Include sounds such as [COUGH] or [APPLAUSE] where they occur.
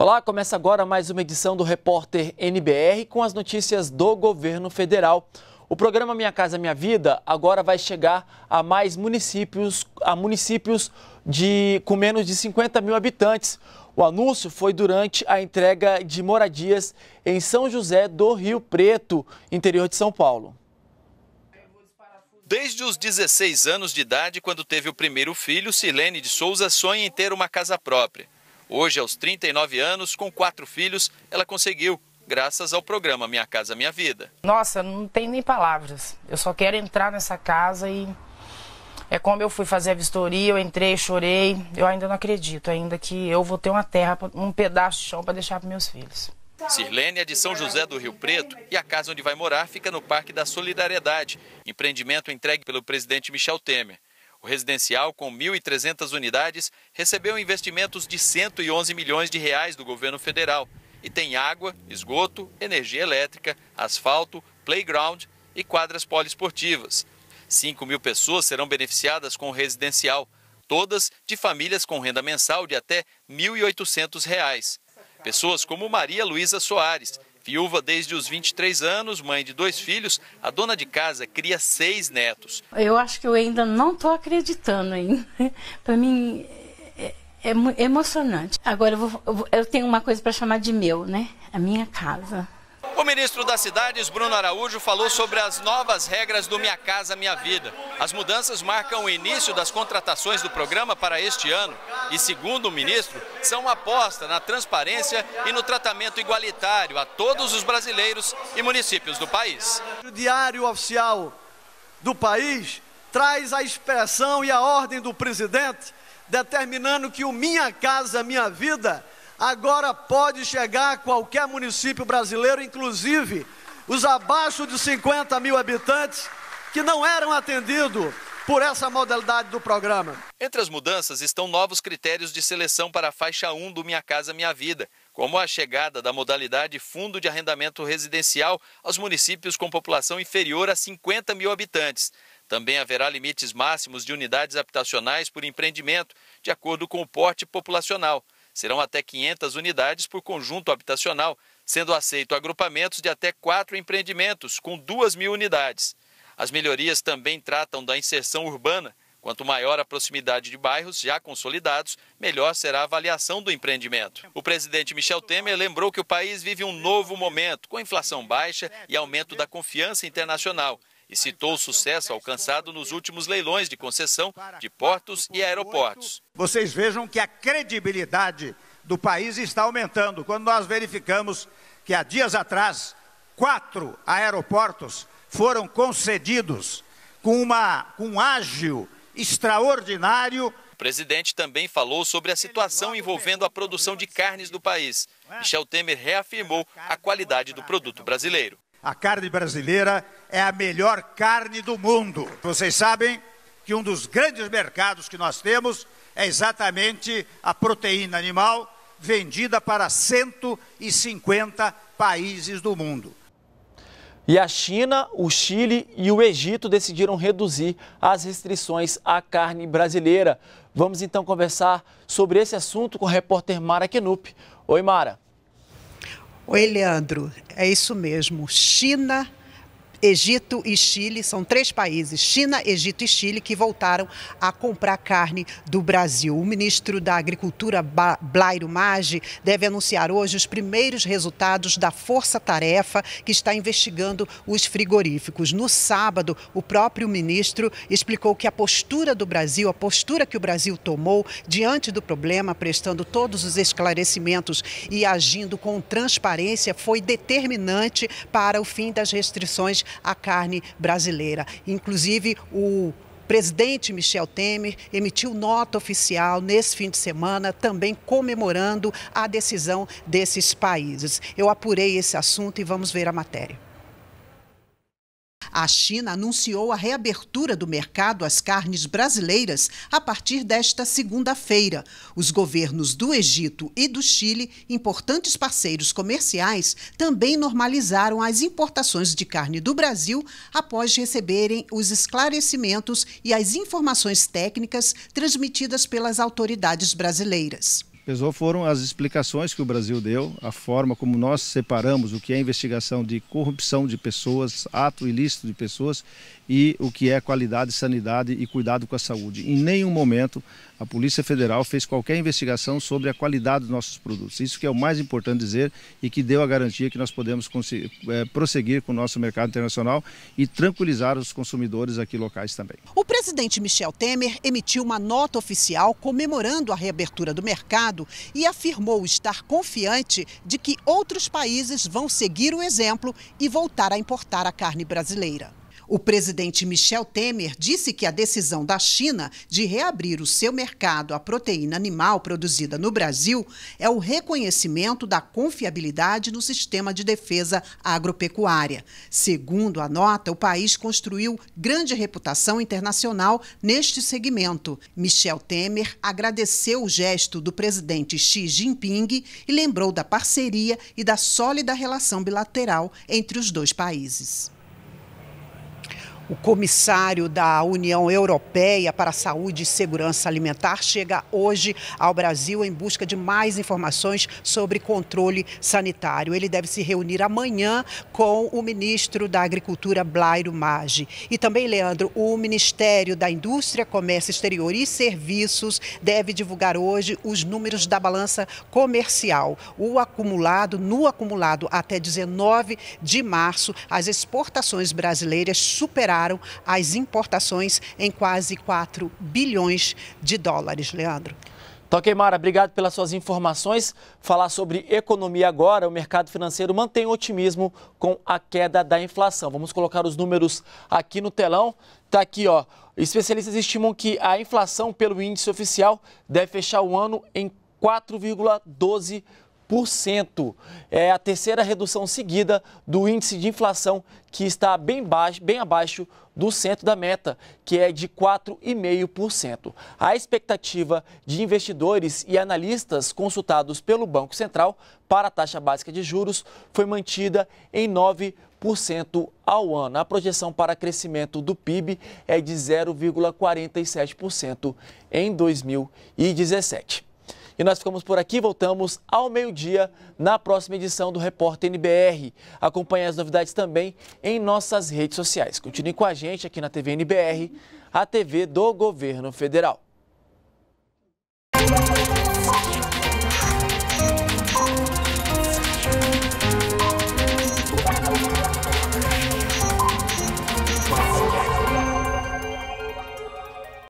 Olá, começa agora mais uma edição do Repórter NBR com as notícias do governo federal. O programa Minha Casa Minha Vida agora vai chegar a mais municípios, a municípios de, com menos de 50 mil habitantes. O anúncio foi durante a entrega de moradias em São José do Rio Preto, interior de São Paulo. Desde os 16 anos de idade, quando teve o primeiro filho, Silene de Souza sonha em ter uma casa própria. Hoje, aos 39 anos, com quatro filhos, ela conseguiu, graças ao programa Minha Casa Minha Vida. Nossa, não tem nem palavras. Eu só quero entrar nessa casa e. É como eu fui fazer a vistoria, eu entrei, chorei. Eu ainda não acredito ainda que eu vou ter uma terra, um pedaço de chão para deixar para meus filhos. Sirlene é de São José do Rio Preto e a casa onde vai morar fica no Parque da Solidariedade, empreendimento entregue pelo presidente Michel Temer. O residencial, com 1.300 unidades, recebeu investimentos de 111 milhões de reais do governo federal e tem água, esgoto, energia elétrica, asfalto, playground e quadras poliesportivas. 5 mil pessoas serão beneficiadas com o residencial, todas de famílias com renda mensal de até R$ 1.800. Pessoas como Maria Luísa Soares, Viúva desde os 23 anos, mãe de dois filhos, a dona de casa cria seis netos. Eu acho que eu ainda não estou acreditando ainda. [LAUGHS] Para mim é, é, é, emocionante. Agora eu, vou, eu tenho uma coisa para chamar de meu, né? A minha casa. O ministro das Cidades, Bruno Araújo, falou sobre as novas regras do Minha Casa Minha Vida. As mudanças marcam o início das contratações do programa para este ano e, segundo o ministro, são uma aposta na transparência e no tratamento igualitário a todos os brasileiros e municípios do país. O Diário Oficial do país traz a expressão e a ordem do presidente determinando que o Minha Casa Minha Vida agora pode chegar a qualquer município brasileiro, inclusive os abaixo de 50 mil habitantes, que não eram atendidos por essa modalidade do programa. Entre as mudanças estão novos critérios de seleção para a faixa 1 do Minha Casa Minha Vida, como a chegada da modalidade Fundo de Arrendamento Residencial aos municípios com população inferior a 50 mil habitantes. Também haverá limites máximos de unidades habitacionais por empreendimento, de acordo com o porte populacional. Serão até 500 unidades por conjunto habitacional, sendo aceito agrupamentos de até quatro empreendimentos, com 2 mil unidades. As melhorias também tratam da inserção urbana. Quanto maior a proximidade de bairros já consolidados, melhor será a avaliação do empreendimento. O presidente Michel Temer lembrou que o país vive um novo momento, com inflação baixa e aumento da confiança internacional e citou o sucesso alcançado nos últimos leilões de concessão de portos e aeroportos. Vocês vejam que a credibilidade do país está aumentando. Quando nós verificamos que há dias atrás quatro aeroportos foram concedidos com, uma, com um ágil extraordinário. O presidente também falou sobre a situação envolvendo a produção de carnes do país. Michel Temer reafirmou a qualidade do produto brasileiro. A carne brasileira é a melhor carne do mundo. Vocês sabem que um dos grandes mercados que nós temos é exatamente a proteína animal vendida para 150 países do mundo. E a China, o Chile e o Egito decidiram reduzir as restrições à carne brasileira. Vamos então conversar sobre esse assunto com o repórter Mara Kenup. Oi, Mara. Oi, Leandro, é isso mesmo. China Egito e Chile, são três países, China, Egito e Chile, que voltaram a comprar carne do Brasil. O ministro da Agricultura, Blairo Maggi, deve anunciar hoje os primeiros resultados da força-tarefa que está investigando os frigoríficos. No sábado, o próprio ministro explicou que a postura do Brasil, a postura que o Brasil tomou diante do problema, prestando todos os esclarecimentos e agindo com transparência, foi determinante para o fim das restrições a carne brasileira. Inclusive, o presidente Michel Temer emitiu nota oficial nesse fim de semana, também comemorando a decisão desses países. Eu apurei esse assunto e vamos ver a matéria. A China anunciou a reabertura do mercado às carnes brasileiras a partir desta segunda-feira. Os governos do Egito e do Chile, importantes parceiros comerciais, também normalizaram as importações de carne do Brasil após receberem os esclarecimentos e as informações técnicas transmitidas pelas autoridades brasileiras. Pesou foram as explicações que o Brasil deu, a forma como nós separamos o que é investigação de corrupção de pessoas, ato ilícito de pessoas e o que é qualidade, sanidade e cuidado com a saúde. Em nenhum momento a Polícia Federal fez qualquer investigação sobre a qualidade dos nossos produtos. Isso que é o mais importante dizer e que deu a garantia que nós podemos é, prosseguir com o nosso mercado internacional e tranquilizar os consumidores aqui locais também. O presidente Michel Temer emitiu uma nota oficial comemorando a reabertura do mercado e afirmou estar confiante de que outros países vão seguir o exemplo e voltar a importar a carne brasileira. O presidente Michel Temer disse que a decisão da China de reabrir o seu mercado à proteína animal produzida no Brasil é o reconhecimento da confiabilidade no sistema de defesa agropecuária. Segundo a nota, o país construiu grande reputação internacional neste segmento. Michel Temer agradeceu o gesto do presidente Xi Jinping e lembrou da parceria e da sólida relação bilateral entre os dois países o comissário da União Europeia para a Saúde e Segurança Alimentar, chega hoje ao Brasil em busca de mais informações sobre controle sanitário. Ele deve se reunir amanhã com o ministro da Agricultura, Blairo Maggi. E também, Leandro, o Ministério da Indústria, Comércio Exterior e Serviços deve divulgar hoje os números da balança comercial. O acumulado, no acumulado até 19 de março, as exportações brasileiras superaram as importações em quase 4 bilhões de dólares, Leandro. Toquei, Mara, obrigado pelas suas informações. Falar sobre economia agora, o mercado financeiro mantém otimismo com a queda da inflação. Vamos colocar os números aqui no telão. Tá aqui, ó. Especialistas estimam que a inflação pelo índice oficial deve fechar o ano em 4,12%. É a terceira redução seguida do índice de inflação, que está bem, baixo, bem abaixo do centro da meta, que é de 4,5%. A expectativa de investidores e analistas consultados pelo Banco Central para a taxa básica de juros foi mantida em 9% ao ano. A projeção para crescimento do PIB é de 0,47% em 2017. E nós ficamos por aqui, voltamos ao meio-dia na próxima edição do Repórter NBR. Acompanhe as novidades também em nossas redes sociais. Continue com a gente aqui na TV NBR, a TV do Governo Federal.